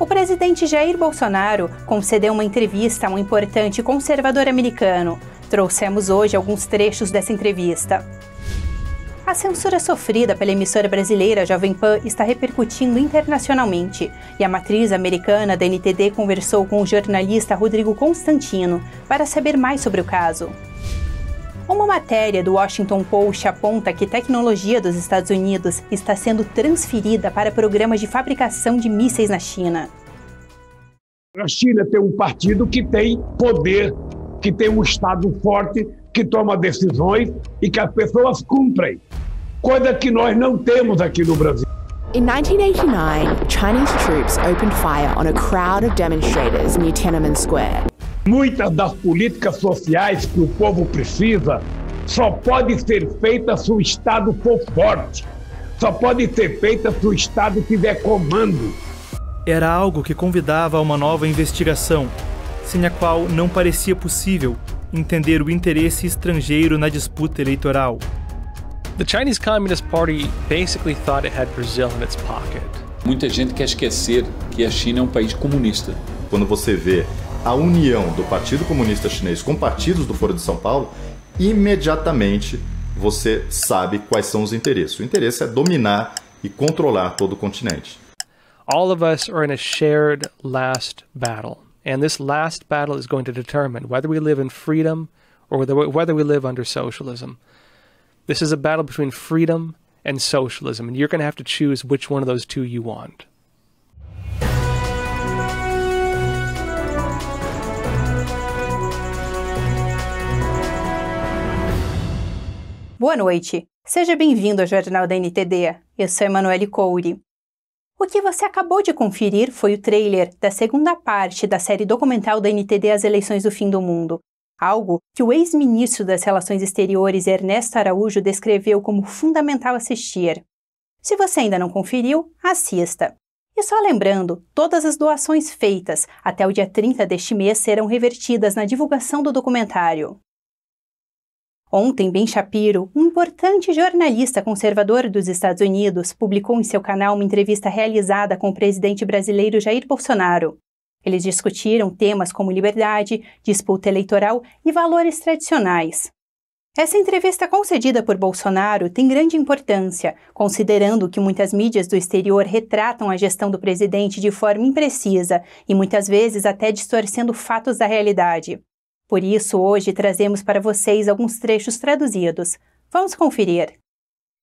O presidente Jair Bolsonaro concedeu uma entrevista a um importante conservador americano. Trouxemos hoje alguns trechos dessa entrevista. A censura sofrida pela emissora brasileira Jovem Pan está repercutindo internacionalmente, e a matriz americana da NTD conversou com o jornalista Rodrigo Constantino para saber mais sobre o caso. Uma matéria do Washington Post aponta que tecnologia dos Estados Unidos está sendo transferida para programas de fabricação de mísseis na China. A China tem um partido que tem poder, que tem um Estado forte, que toma decisões e que as pessoas cumprem, coisa que nós não temos aqui no Brasil. In 1989, Chinese troops opened fire on a crowd of demonstrators near Tiananmen Square, Muitas das políticas sociais que o povo precisa só podem ser feitas se o Estado for forte, só pode ser feita se o Estado tiver comando. Era algo que convidava a uma nova investigação, sem a qual não parecia possível entender o interesse estrangeiro na disputa eleitoral. The Chinese Communist Party basically thought it had Brazil in its pocket. Muita gente quer esquecer que a China é um país comunista. Quando você vê a união do Partido Comunista Chinês com partidos do Foro de São Paulo, imediatamente você sabe quais são os interesses. O interesse é dominar e controlar todo o continente. All of us are in a shared last battle, and this last battle is going to determine whether we live in freedom or whether we live under socialism. This is a battle between freedom and socialism, and you're going to have to choose which one of those two you want. Boa noite. Seja bem-vindo ao Jornal da NTD. Eu sou Emanuele Couri. O que você acabou de conferir foi o trailer da segunda parte da série documental da NTD As Eleições do Fim do Mundo, algo que o ex-ministro das Relações Exteriores Ernesto Araújo descreveu como fundamental assistir. Se você ainda não conferiu, assista. E só lembrando, todas as doações feitas até o dia 30 deste mês serão revertidas na divulgação do documentário. Ontem, Ben Shapiro, um importante jornalista conservador dos Estados Unidos, publicou em seu canal uma entrevista realizada com o presidente brasileiro Jair Bolsonaro. Eles discutiram temas como liberdade, disputa eleitoral e valores tradicionais. Essa entrevista concedida por Bolsonaro tem grande importância, considerando que muitas mídias do exterior retratam a gestão do presidente de forma imprecisa e muitas vezes até distorcendo fatos da realidade. Por isso, hoje trazemos para vocês alguns trechos traduzidos. Vamos conferir.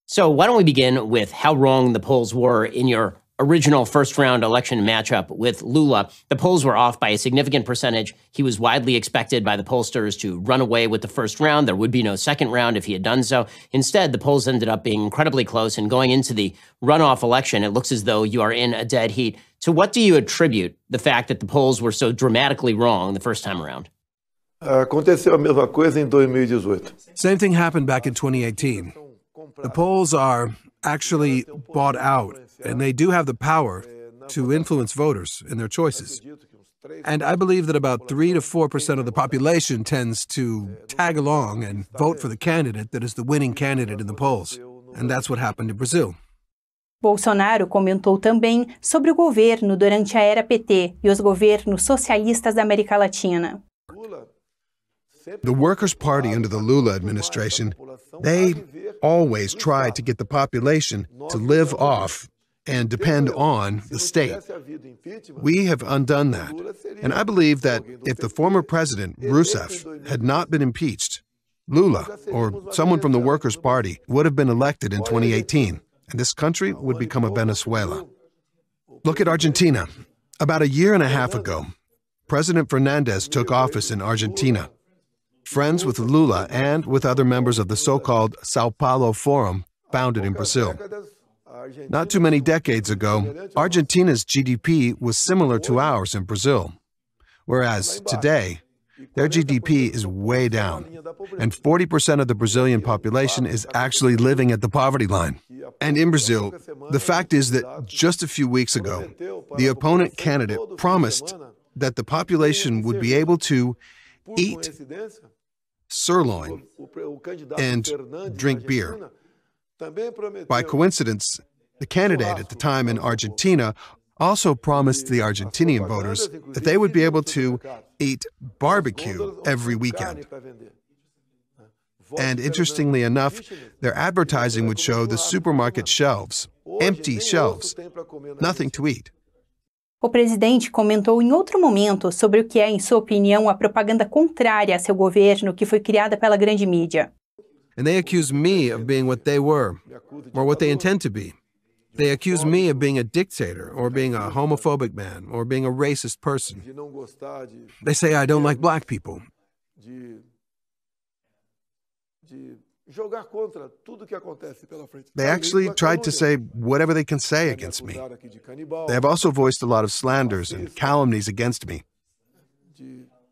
So, why don't we begin with how wrong the polls were in your original first round election matchup with Lula? The polls were off by a significant percentage. He was widely expected by the pollsters to run away with the first round. There would be no second round if he had done so. Instead, the polls ended up being incredibly close, and going into the runoff election, it looks as though you are in a dead heat. So, what do you attribute the fact that the polls were so dramatically wrong the first time around? Aconteceu a mesma coisa em 2018. Same thing happened back in 2018. The polls are actually bought out, and they do have the power to influence voters in their choices. And I believe that about 3 to 4% of the population tends to tag along and vote for the candidate that is the winning candidate in the polls. And that's what happened in Brazil. Bolsonaro comentou também sobre o governo durante a era PT e os governos socialistas da América Latina. The Workers' Party under the Lula administration, they always tried to get the population to live off and depend on the state. We have undone that. And I believe that if the former president, Rousseff, had not been impeached, Lula or someone from the Workers' Party would have been elected in 2018, and this country would become a Venezuela. Look at Argentina. About a year and a half ago, President Fernandez took office in Argentina friends with Lula and with other members of the so-called Sao Paulo Forum, founded in Brazil. Not too many decades ago, Argentina's GDP was similar to ours in Brazil, whereas today, their GDP is way down, and 40% of the Brazilian population is actually living at the poverty line. And in Brazil, the fact is that just a few weeks ago, the opponent candidate promised that the population would be able to eat sirloin, and drink beer. By coincidence, the candidate at the time in Argentina also promised the Argentinian voters that they would be able to eat barbecue every weekend. And interestingly enough, their advertising would show the supermarket shelves, empty shelves, nothing to eat. O presidente comentou em outro momento sobre o que é, em sua opinião, a propaganda contrária a seu governo que foi criada pela grande mídia. And they accuse me of being what they were, or what they intend to be. They accuse me of being a dictator, or being a homophobic man, or being a racist person. They say I don't like black people. They actually tried to say whatever they can say against me. They have also voiced a lot of slanders and calumnies against me.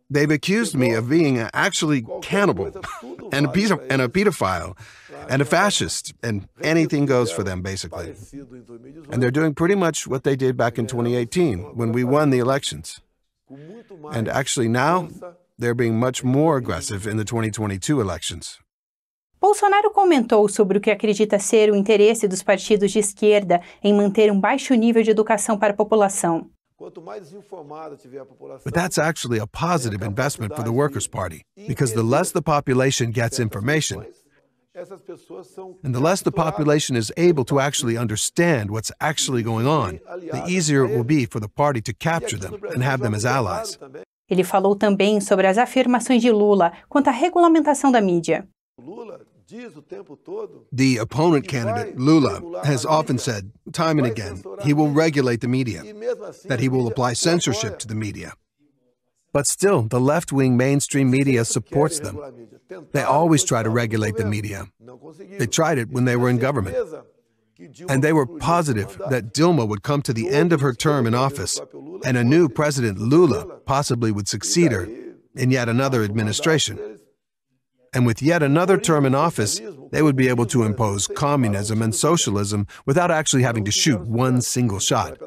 They've accused me of being actually cannibal and a, and a pedophile and a fascist, and anything goes for them, basically. And they're doing pretty much what they did back in 2018 when we won the elections. And actually, now they're being much more aggressive in the 2022 elections. Bolsonaro comentou sobre o que acredita ser o interesse dos partidos de esquerda em manter um baixo nível de educação para a população. But that's actually a positive investment for the Workers' Party, because the less the population gets information, and the less the population is able to actually understand what's actually going on, the easier it will be for the party to capture them and have them é as allies. Ele falou também sobre as afirmações de Lula quanto à regulamentação da mídia. The opponent candidate, Lula, has often said, time and again, he will regulate the media, that he will apply censorship to the media. But still, the left wing mainstream media supports them. They always try to regulate the media. They tried it when they were in government. And they were positive that Dilma would come to the end of her term in office and a new president, Lula, possibly would succeed her in yet another administration and with yet another term in office, they would be able to impose communism and socialism without actually having to shoot one single shot.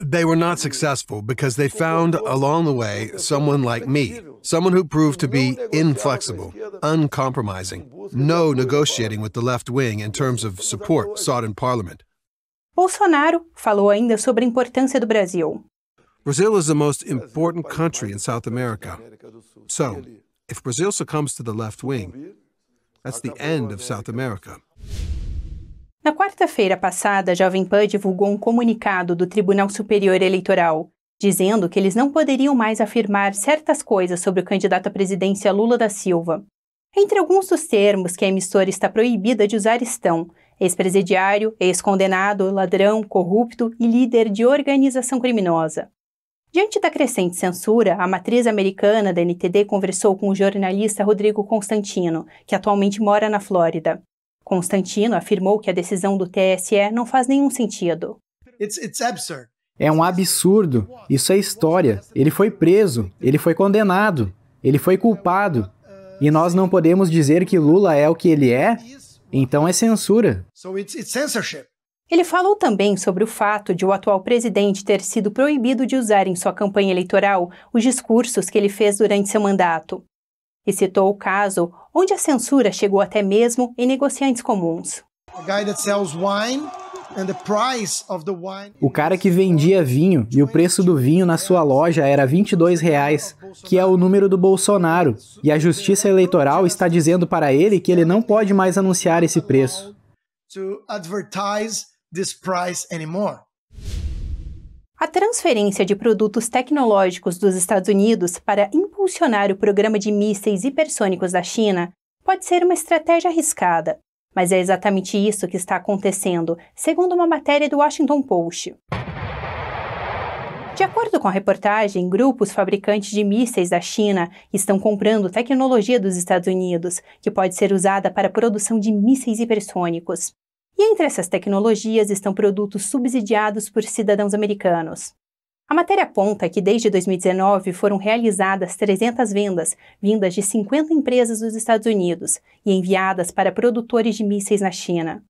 They were not successful because they found along the way someone like me, someone who proved to be inflexible, uncompromising, no negotiating with the left wing in terms of support sought in parliament. Bolsonaro falou ainda sobre a importância do Brasil. Brazil is the most important country in South America. So, If Brazil succumbs to the left wing, that's the end of South America. Na quarta-feira passada, a Jovem Pan divulgou um comunicado do Tribunal Superior Eleitoral, dizendo que eles não poderiam mais afirmar certas coisas sobre o candidato à presidência Lula da Silva. Entre alguns dos termos que a emissora está proibida de usar estão ex-presidiário, ex-condenado, ladrão, corrupto e líder de organização criminosa. Diante da crescente censura, a matriz americana da NTD conversou com o jornalista Rodrigo Constantino, que atualmente mora na Flórida. Constantino afirmou que a decisão do TSE não faz nenhum sentido. É um absurdo. Isso é história. Ele foi preso, ele foi condenado, ele foi culpado. E nós não podemos dizer que Lula é o que ele é? Então é censura. Então é censorship. Ele falou também sobre o fato de o atual presidente ter sido proibido de usar em sua campanha eleitoral os discursos que ele fez durante seu mandato. E citou o caso onde a censura chegou até mesmo em negociantes comuns. O cara que vendia vinho e o preço do vinho na sua loja era 22 reais, que é o número do Bolsonaro, e a Justiça Eleitoral está dizendo para ele que ele não pode mais anunciar esse preço. To advertise this price anymore. A transferência de produtos tecnológicos dos Estados Unidos para impulsionar o programa de mísseis hipersônicos da China pode ser uma estratégia arriscada, mas é exatamente isso que está acontecendo, segundo uma matéria do Washington Post. De acordo com a reportagem, grupos fabricantes de mísseis da China estão comprando tecnologia dos Estados Unidos, que pode ser usada para a produção de mísseis hipersônicos. E entre essas tecnologias estão produtos subsidiados por cidadãos americanos. A matéria aponta que desde 2019 foram realizadas 300 vendas, vindas de 50 empresas dos Estados Unidos e enviadas para produtores de mísseis na China.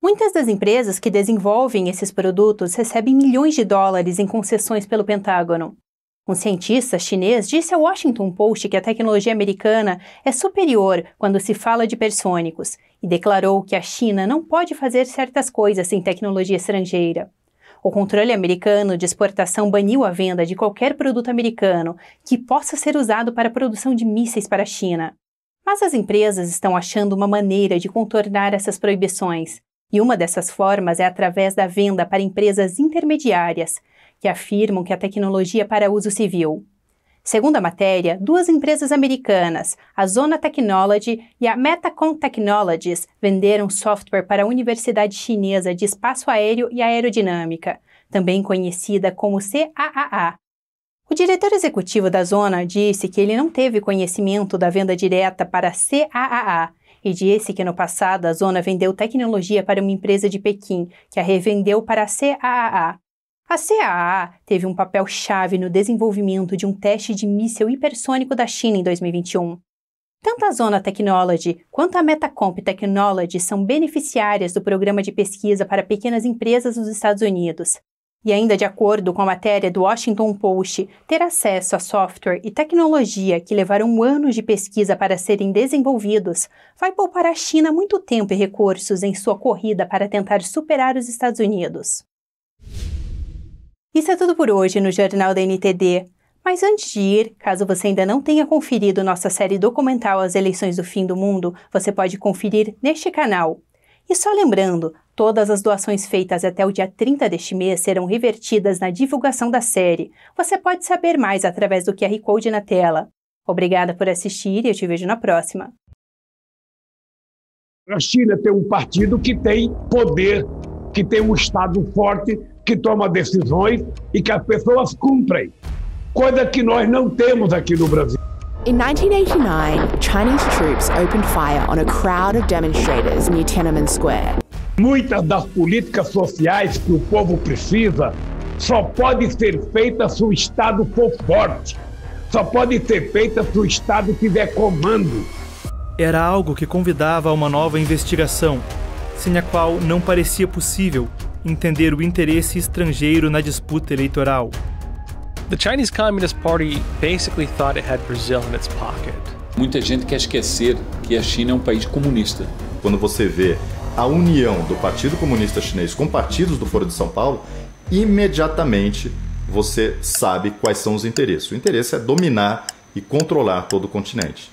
Muitas das empresas que desenvolvem esses produtos recebem milhões de dólares em concessões pelo Pentágono. Um cientista chinês disse ao Washington Post que a tecnologia americana é superior quando se fala de persônicos e declarou que a China não pode fazer certas coisas sem tecnologia estrangeira. O controle americano de exportação baniu a venda de qualquer produto americano que possa ser usado para a produção de mísseis para a China. Mas as empresas estão achando uma maneira de contornar essas proibições, e uma dessas formas é através da venda para empresas intermediárias, que afirmam que a tecnologia para uso civil. Segundo a matéria, duas empresas americanas, a Zona Technology e a Metacom Technologies, venderam software para a Universidade Chinesa de Espaço Aéreo e Aerodinâmica, também conhecida como CAAA. O diretor executivo da Zona disse que ele não teve conhecimento da venda direta para a CAAA e disse que no passado a Zona vendeu tecnologia para uma empresa de Pequim, que a revendeu para a CAAA. A CAA teve um papel chave no desenvolvimento de um teste de míssil hipersônico da China em 2021. Tanto a Zona Technology quanto a Metacomp Technology são beneficiárias do programa de pesquisa para pequenas empresas dos Estados Unidos. E ainda de acordo com a matéria do Washington Post, ter acesso a software e tecnologia que levaram anos de pesquisa para serem desenvolvidos vai poupar a China muito tempo e recursos em sua corrida para tentar superar os Estados Unidos. Isso é tudo por hoje no Jornal da NTD. Mas antes de ir, caso você ainda não tenha conferido nossa série documental As Eleições do Fim do Mundo, você pode conferir neste canal. E só lembrando, todas as doações feitas até o dia 30 deste mês serão revertidas na divulgação da série. Você pode saber mais através do QR Code na tela. Obrigada por assistir e eu te vejo na próxima. A China tem um partido que tem poder, que tem um Estado forte que toma decisões e que as pessoas cumprem, coisa que nós não temos aqui no Brasil. In 1989, Chinese troops opened fire on a crowd of demonstrators near Tiananmen Square. Muitas das políticas sociais que o povo precisa só podem ser feitas se o Estado for forte, só podem ser feitas se o Estado tiver comando. Era algo que convidava a uma nova investigação, sem a qual não parecia possível entender o interesse estrangeiro na disputa eleitoral. The Chinese Communist Party basically thought it had Brazil in its pocket. Muita gente quer esquecer que a China é um país comunista. Quando você vê a união do Partido Comunista Chinês com partidos do Foro de São Paulo, imediatamente você sabe quais são os interesses. O interesse é dominar e controlar todo o continente.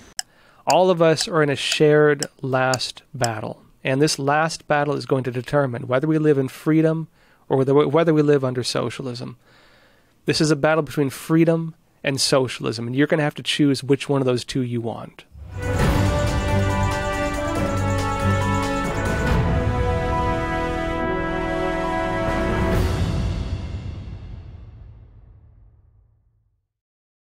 All of us are in a shared last battle. And this last battle is going to determine whether we live in freedom or whether, whether we live under socialism. This is a battle between freedom and socialism, and you're going to have to choose which one of those two you want.